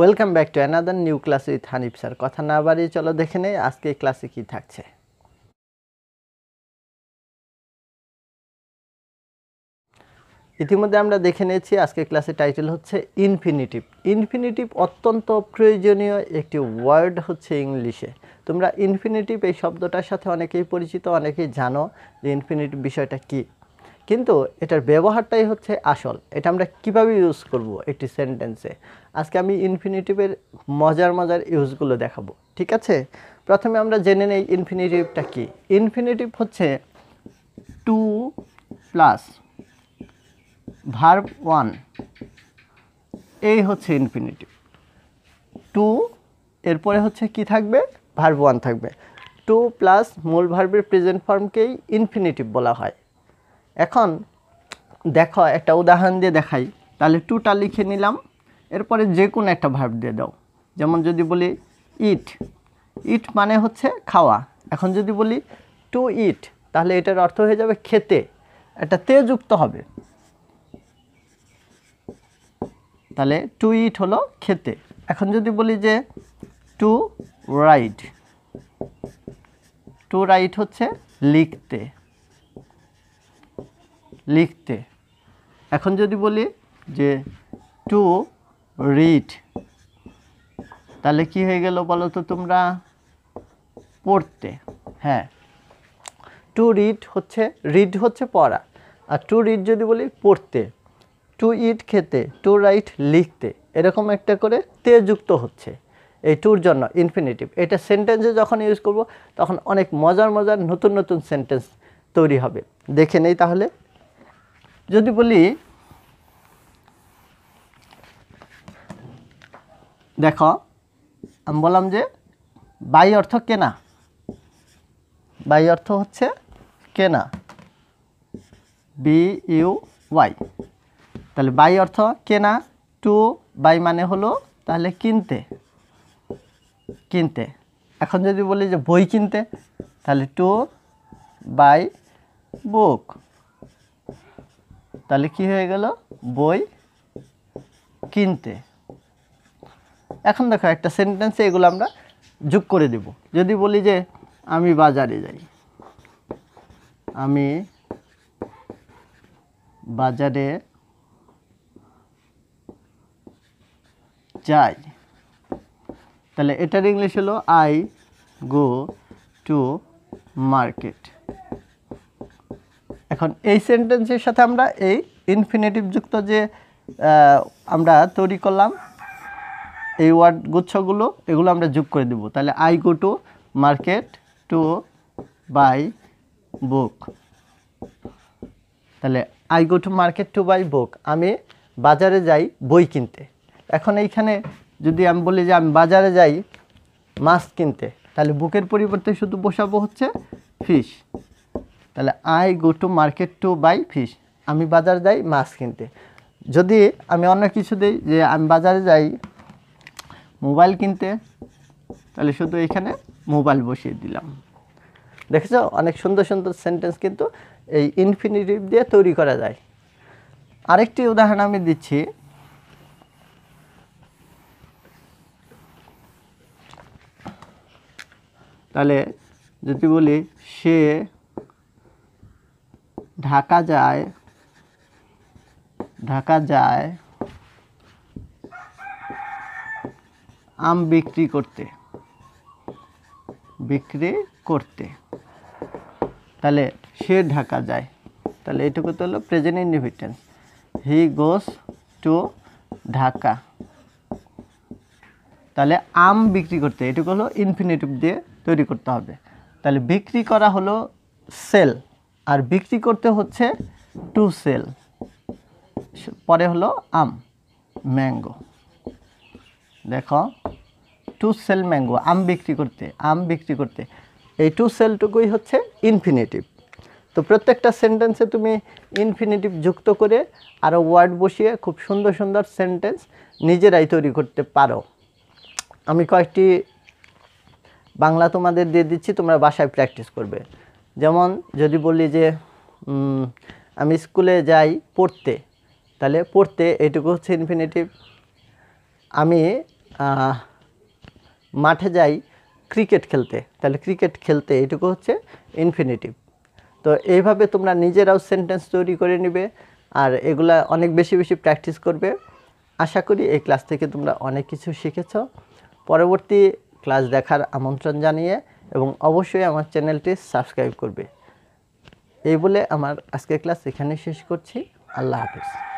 welcome back to another new class with Hanif sir কথা না বাড়িয়ে চলো দেখে নেই আজকে ক্লাসে কি থাকছে ইতিমধ্যে আমরা দেখে নিয়েছি আজকে ক্লাসের টাইটেল হচ্ছে ইনফিনিটিভ ইনফিনিটিভ অত্যন্ত প্রয়োজনীয় একটি ওয়ার্ড হচ্ছে ইংলিশে তোমরা ইনফিনিটিভ এই শব্দটার সাথে অনেকেই পরিচিত অনেকেই জানো যে ইনফিনিটিভ বিষয়টা কী কিন্তু এটার ব্যবহারটাই হচ্ছে আসল এটা আমরা কিভাবে ইউজ করব একটি সেন্টেন্সে আজকে আমি ইনফিনিটিভের মজার মজার ইউজগুলো দেখাবো ঠিক আছে প্রথমে আমরা জেনে নেই ইনফিনিটিভটা কি ইনফিনিটিভ হচ্ছে টু প্লাস ভার্ব ওয়ান এই হচ্ছে ইনফিনিটিভ টু এরপরে হচ্ছে কি থাকবে ভার্ব ওয়ান থাকবে টু প্লাস মূল ভার্বের প্রেজেন্ট ফর্মকেই ইনফিনিটিভ বলা হয় এখন দেখো একটা উদাহরণ দিয়ে দেখাই তাহলে টুটা লিখে নিলাম এরপরে যে কোনো একটা ভাব দিয়ে দাও যেমন যদি বলি ইট ইট মানে হচ্ছে খাওয়া এখন যদি বলি টু ইট তাহলে এটার অর্থ হয়ে যাবে খেতে এটা তে যুক্ত হবে তাহলে টু ইট হলো খেতে এখন যদি বলি যে টু রাইট টু রাইট হচ্ছে লিখতে লিখতে এখন যদি বলি যে টু রিড তাহলে কি হয়ে গেল বলো তো তোমরা পড়তে হ্যাঁ টু রিড হচ্ছে রিড হচ্ছে পড়া আর টু রিড যদি বলি পড়তে টু ইট খেতে টু রাইট লিখতে এরকম একটা করে তে যুক্ত হচ্ছে এই টুর জন্য ইনফিনিটিভ এটা সেন্টেন্সে যখন ইউজ করব তখন অনেক মজার মজার নতুন নতুন সেন্টেন্স তৈরি হবে দেখে নেই তাহলে যদি বলি দেখো আমি বললাম যে বাই অর্থ কেনা বাই অর্থ হচ্ছে কেনা বি ইউ ওয়াই তাহলে বাই অর্থ কেনা টু বাই মানে হলো তাহলে কিনতে কিনতে এখন যদি বলি যে বই কিনতে তাহলে টু বাই বুক তাহলে কি হয়ে গেল বই কিনতে এখন দেখো একটা সেন্টেন্সে এগুলো আমরা যোগ করে দেব যদি বলি যে আমি বাজারে যাই আমি বাজারে যাই তাহলে এটার ইংলিশ হলো আই গো টু মার্কেট এখন এই সেন্টেন্সের সাথে আমরা এই ইনফিনিটিভযুক্ত যে আমরা তৈরি করলাম এই ওয়ার্ড গুচ্ছগুলো এগুলো আমরা যোগ করে দেব তাহলে I go to market to buy book তাহলে I go to market to buy book আমি বাজারে যাই বই কিনতে এখন এইখানে যদি আমি বলি যে আমি বাজারে যাই মাছ কিনতে তাহলে বুকের পরিবর্তে শুধু বসাবো হচ্ছে ফিস তাহলে I go to market to buy fish আমি বাজারে যাই মাছ কিনতে যদি আমি অন্য কিছু দিই যে আমি বাজারে যাই মোবাইল কিনতে তাহলে শুধু এখানে মোবাইল বসিয়ে দিলাম দেখেছ অনেক সুন্দর সুন্দর সেন্টেন্স কিন্তু এই ইনফিনিটিভ দিয়ে তৈরি করা যায় আরেকটি উদাহরণ আমি দিচ্ছি তাহলে যদি বলি সে ঢাকা যায় ঢাকা যায় আম বিক্রি করতে বিক্রি করতে তাহলে সে ঢাকা যায় তাহলে এটুকু তো হলো present independence he goes to Dhaka তাহলে আম বিক্রি করতে এটুকু হলো ইনফিনিটিভ দিয়ে তৈরি করতে হবে তাহলে বিক্রি করা হলো সেল আর বিক্রি করতে হচ্ছে টু সেল পরে হলো আম ম্যাঙ্গো দেখো টু সেল ম্যাঙ্গো আম বিক্রি করতে আম বিক্রি করতে এই টু সেলটুকুই হচ্ছে ইনফিনিটিভ তো প্রত্যেকটা সেন্টেন্সে তুমি ইনফিনিটিভ যুক্ত করে আরও ওয়ার্ড বসিয়ে খুব সুন্দর সুন্দর সেন্টেন্স নিজেরাই তৈরি করতে পারো আমি কয়েকটি বাংলা তোমাদের দিয়ে দিচ্ছি তোমরা বাসায় প্র্যাকটিস করবে যেমন যদি বলি যে আমি স্কুলে যাই পড়তে তাহলে পড়তে এটুকু হচ্ছে ইনফিনিটিভ আমি মাঠে যাই ক্রিকেট খেলতে তাহলে ক্রিকেট খেলতে এটুকু হচ্ছে ইনফিনিটিভ তো এইভাবে তোমরা নিজেরাও সেন্টেন্স তৈরি করে নিবে আর এগুলা অনেক বেশি বেশি প্র্যাকটিস করবে আশা করি এই ক্লাস থেকে তোমরা অনেক কিছু শিখেছ পরবর্তী ক্লাস দেখার আমন্ত্রণ জানিয়ে এবং অবশ্যই আমার চ্যানেলটি সাবস্ক্রাইব করবে এই বলে আমার আজকের ক্লাস এখানে শেষ করছি আল্লাহ হাফিজ